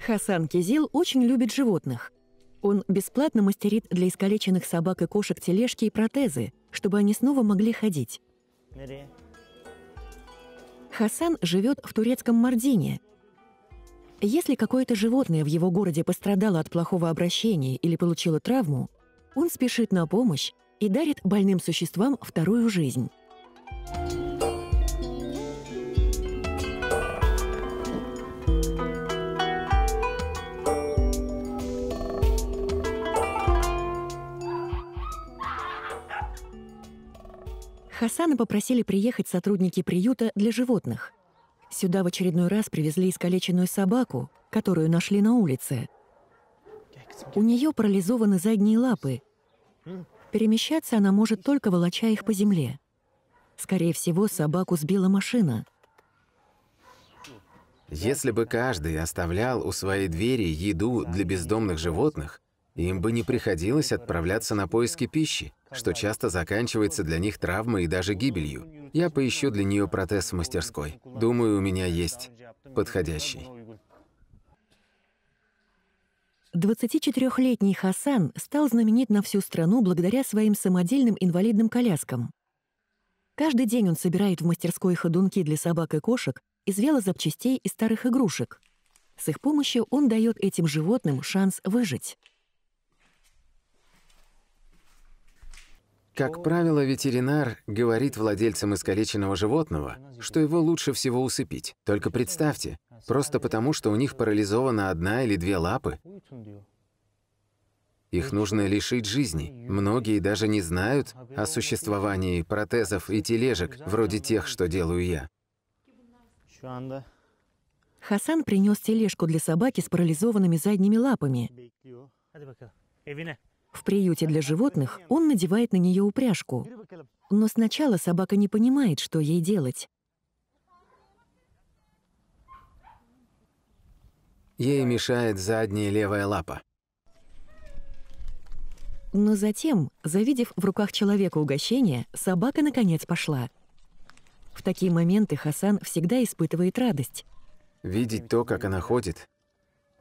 Хасан Кизил очень любит животных. Он бесплатно мастерит для искалеченных собак и кошек тележки и протезы, чтобы они снова могли ходить. Хасан живет в турецком Мардине. Если какое-то животное в его городе пострадало от плохого обращения или получило травму, он спешит на помощь и дарит больным существам вторую жизнь. Хасана попросили приехать сотрудники приюта для животных. Сюда в очередной раз привезли искалеченную собаку, которую нашли на улице. У нее парализованы задние лапы. Перемещаться она может только волоча их по земле. Скорее всего, собаку сбила машина. Если бы каждый оставлял у своей двери еду для бездомных животных, им бы не приходилось отправляться на поиски пищи что часто заканчивается для них травмой и даже гибелью. Я поищу для нее протез в мастерской. Думаю, у меня есть подходящий. 24-летний Хасан стал знаменит на всю страну благодаря своим самодельным инвалидным коляскам. Каждый день он собирает в мастерской ходунки для собак и кошек из велозапчастей и старых игрушек. С их помощью он дает этим животным шанс выжить. Как правило, ветеринар говорит владельцам искалеченного животного, что его лучше всего усыпить. Только представьте, просто потому, что у них парализована одна или две лапы, их нужно лишить жизни. Многие даже не знают о существовании протезов и тележек, вроде тех, что делаю я. Хасан принес тележку для собаки с парализованными задними лапами. В приюте для животных он надевает на нее упряжку. Но сначала собака не понимает, что ей делать. Ей мешает задняя левая лапа. Но затем, завидев в руках человека угощение, собака наконец пошла. В такие моменты Хасан всегда испытывает радость. Видеть то, как она ходит,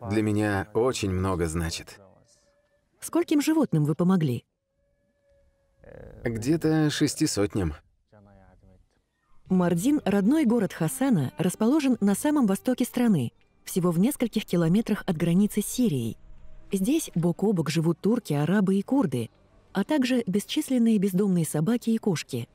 для меня очень много значит. Скольким животным вы помогли? Где-то шести сотням. Мардин, родной город Хасана, расположен на самом востоке страны, всего в нескольких километрах от границы с Сирией. Здесь бок о бок живут турки, арабы и курды, а также бесчисленные бездомные собаки и кошки.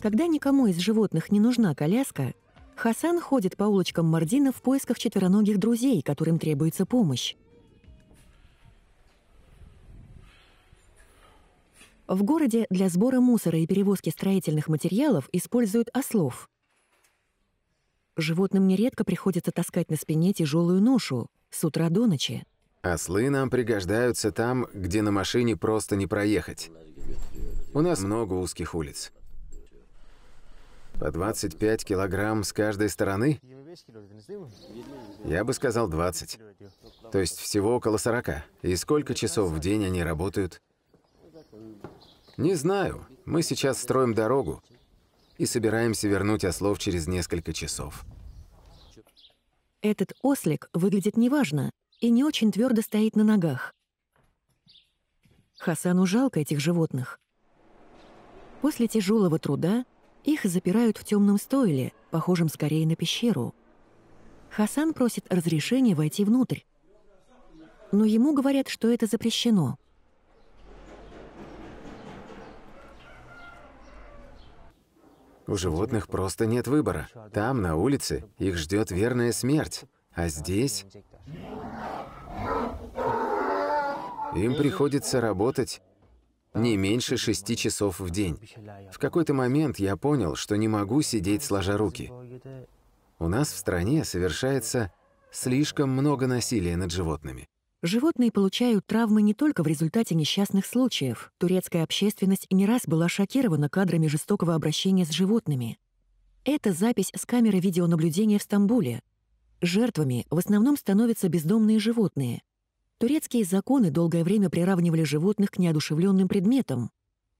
Когда никому из животных не нужна коляска, Хасан ходит по улочкам Мардина в поисках четвероногих друзей, которым требуется помощь. В городе для сбора мусора и перевозки строительных материалов используют ослов. Животным нередко приходится таскать на спине тяжелую ношу с утра до ночи. Ослы нам пригождаются там, где на машине просто не проехать. У нас много узких улиц. По 25 килограмм с каждой стороны? Я бы сказал 20. То есть всего около 40. И сколько часов в день они работают? Не знаю. Мы сейчас строим дорогу и собираемся вернуть ослов через несколько часов. Этот ослик выглядит неважно и не очень твердо стоит на ногах. Хасану жалко этих животных. После тяжелого труда их запирают в темном стойле, похожем скорее на пещеру. Хасан просит разрешения войти внутрь. Но ему говорят, что это запрещено. У животных просто нет выбора. Там, на улице, их ждет верная смерть. А здесь... Им приходится работать не меньше шести часов в день. В какой-то момент я понял, что не могу сидеть сложа руки. У нас в стране совершается слишком много насилия над животными. Животные получают травмы не только в результате несчастных случаев. Турецкая общественность не раз была шокирована кадрами жестокого обращения с животными. Это запись с камеры видеонаблюдения в Стамбуле. Жертвами в основном становятся бездомные животные — Турецкие законы долгое время приравнивали животных к неодушевленным предметам.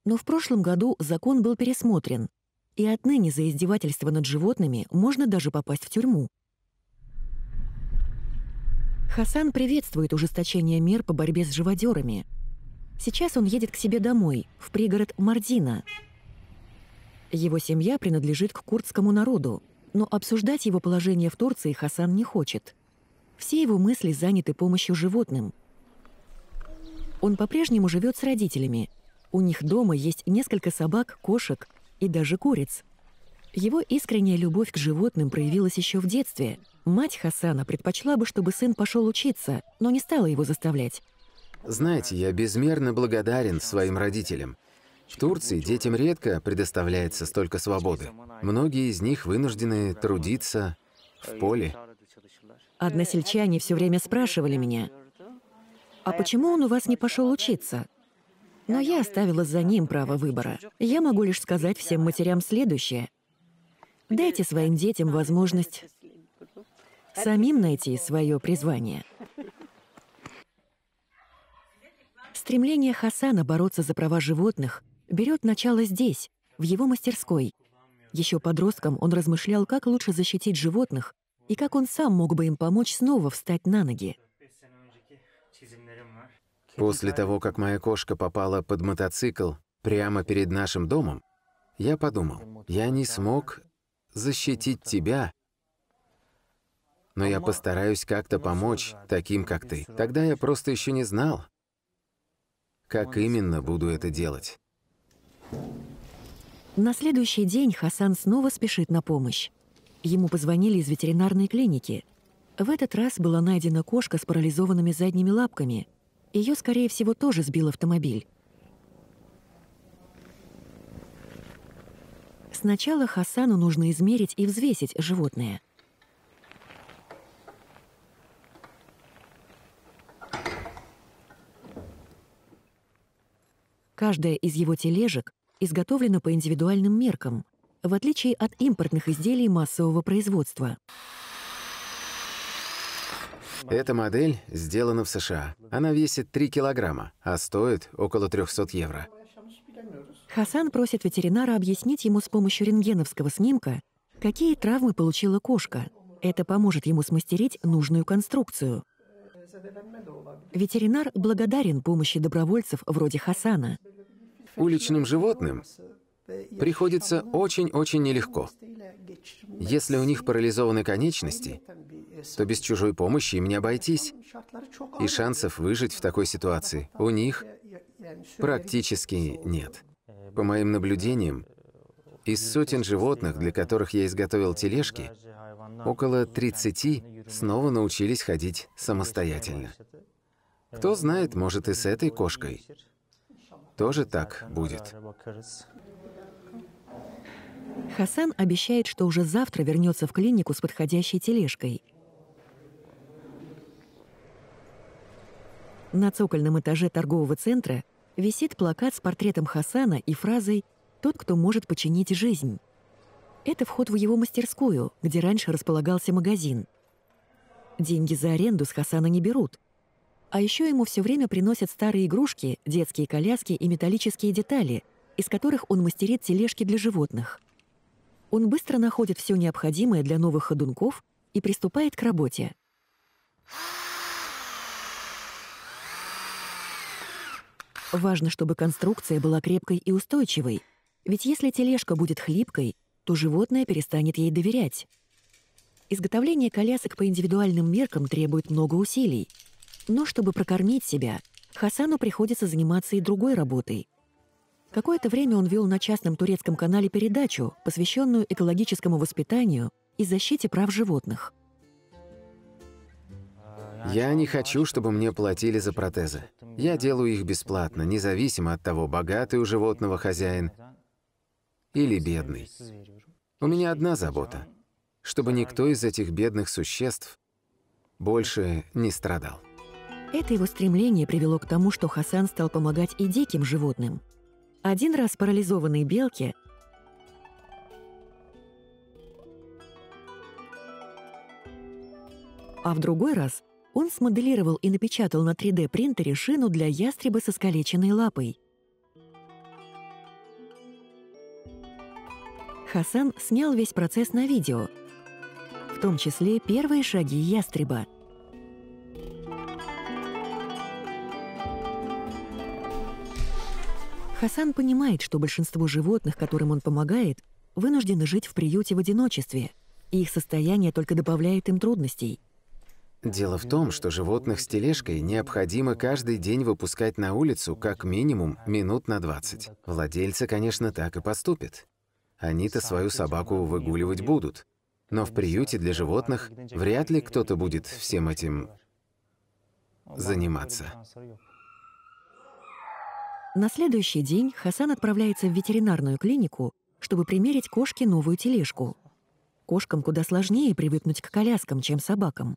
Но в прошлом году закон был пересмотрен, и отныне за издевательство над животными можно даже попасть в тюрьму. Хасан приветствует ужесточение мер по борьбе с живодерами. Сейчас он едет к себе домой, в пригород Мардина. Его семья принадлежит к курдскому народу, но обсуждать его положение в Турции Хасан не хочет. Все его мысли заняты помощью животным. Он по-прежнему живет с родителями. У них дома есть несколько собак, кошек и даже куриц. Его искренняя любовь к животным проявилась еще в детстве. Мать Хасана предпочла бы, чтобы сын пошел учиться, но не стала его заставлять. Знаете, я безмерно благодарен своим родителям. В Турции детям редко предоставляется столько свободы. Многие из них вынуждены трудиться в поле. Односельчане все время спрашивали меня, «А почему он у вас не пошел учиться?» Но я оставила за ним право выбора. Я могу лишь сказать всем матерям следующее. Дайте своим детям возможность самим найти свое призвание. Стремление Хасана бороться за права животных берет начало здесь, в его мастерской. Еще подростком он размышлял, как лучше защитить животных и как он сам мог бы им помочь снова встать на ноги. После того, как моя кошка попала под мотоцикл прямо перед нашим домом, я подумал, я не смог защитить тебя, но я постараюсь как-то помочь таким, как ты. Тогда я просто еще не знал, как именно буду это делать. На следующий день Хасан снова спешит на помощь. Ему позвонили из ветеринарной клиники. В этот раз была найдена кошка с парализованными задними лапками. Ее, скорее всего, тоже сбил автомобиль. Сначала Хасану нужно измерить и взвесить животное. Каждая из его тележек изготовлена по индивидуальным меркам – в отличие от импортных изделий массового производства. Эта модель сделана в США. Она весит 3 килограмма, а стоит около 300 евро. Хасан просит ветеринара объяснить ему с помощью рентгеновского снимка, какие травмы получила кошка. Это поможет ему смастерить нужную конструкцию. Ветеринар благодарен помощи добровольцев вроде Хасана. Уличным животным приходится очень-очень нелегко. Если у них парализованы конечности, то без чужой помощи им не обойтись. И шансов выжить в такой ситуации у них практически нет. По моим наблюдениям, из сотен животных, для которых я изготовил тележки, около 30 снова научились ходить самостоятельно. Кто знает, может и с этой кошкой тоже так будет. Хасан обещает, что уже завтра вернется в клинику с подходящей тележкой. На цокольном этаже торгового центра висит плакат с портретом Хасана и фразой «Тот, кто может починить жизнь». Это вход в его мастерскую, где раньше располагался магазин. Деньги за аренду с Хасана не берут. А еще ему все время приносят старые игрушки, детские коляски и металлические детали, из которых он мастерит тележки для животных – он быстро находит все необходимое для новых ходунков и приступает к работе. Важно, чтобы конструкция была крепкой и устойчивой, ведь если тележка будет хлипкой, то животное перестанет ей доверять. Изготовление колясок по индивидуальным меркам требует много усилий. Но чтобы прокормить себя, Хасану приходится заниматься и другой работой – Какое-то время он вел на частном турецком канале передачу, посвященную экологическому воспитанию и защите прав животных. Я не хочу, чтобы мне платили за протезы. Я делаю их бесплатно, независимо от того, богатый у животного хозяин или бедный. У меня одна забота — чтобы никто из этих бедных существ больше не страдал. Это его стремление привело к тому, что Хасан стал помогать и диким животным — один раз парализованные белки а в другой раз он смоделировал и напечатал на 3D-принтере шину для ястреба со скалеченной лапой. Хасан снял весь процесс на видео, в том числе первые шаги ястреба — Хасан понимает, что большинство животных, которым он помогает, вынуждены жить в приюте в одиночестве, их состояние только добавляет им трудностей. Дело в том, что животных с тележкой необходимо каждый день выпускать на улицу как минимум минут на 20. Владельцы, конечно, так и поступят. Они-то свою собаку выгуливать будут. Но в приюте для животных вряд ли кто-то будет всем этим заниматься. На следующий день Хасан отправляется в ветеринарную клинику, чтобы примерить кошке новую тележку. Кошкам куда сложнее привыкнуть к коляскам, чем собакам.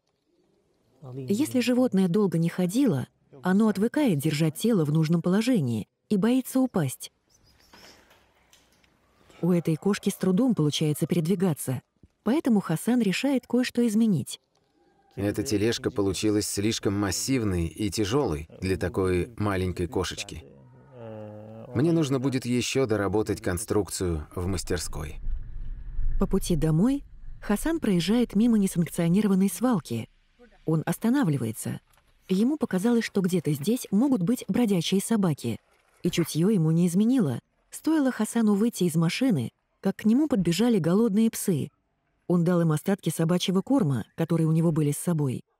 Если животное долго не ходило, оно отвыкает держать тело в нужном положении и боится упасть. У этой кошки с трудом получается передвигаться, поэтому Хасан решает кое-что изменить. Эта тележка получилась слишком массивной и тяжелой для такой маленькой кошечки. Мне нужно будет еще доработать конструкцию в мастерской. По пути домой Хасан проезжает мимо несанкционированной свалки. Он останавливается. Ему показалось, что где-то здесь могут быть бродячие собаки. И чутье ему не изменило. Стоило Хасану выйти из машины, как к нему подбежали голодные псы. Он дал им остатки собачьего корма, которые у него были с собой —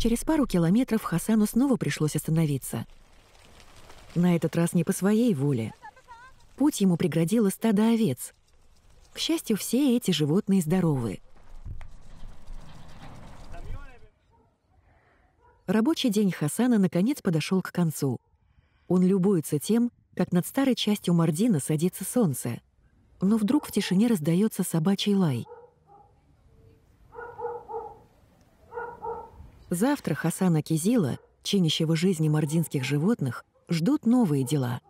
Через пару километров Хасану снова пришлось остановиться. На этот раз не по своей воле. Путь ему преградило стадо овец. К счастью, все эти животные здоровы. Рабочий день Хасана наконец подошел к концу. Он любуется тем, как над старой частью Мардина садится солнце. Но вдруг в тишине раздается собачий лай — Завтра Хасана Кизила, чинящего жизни мардинских животных, ждут новые дела.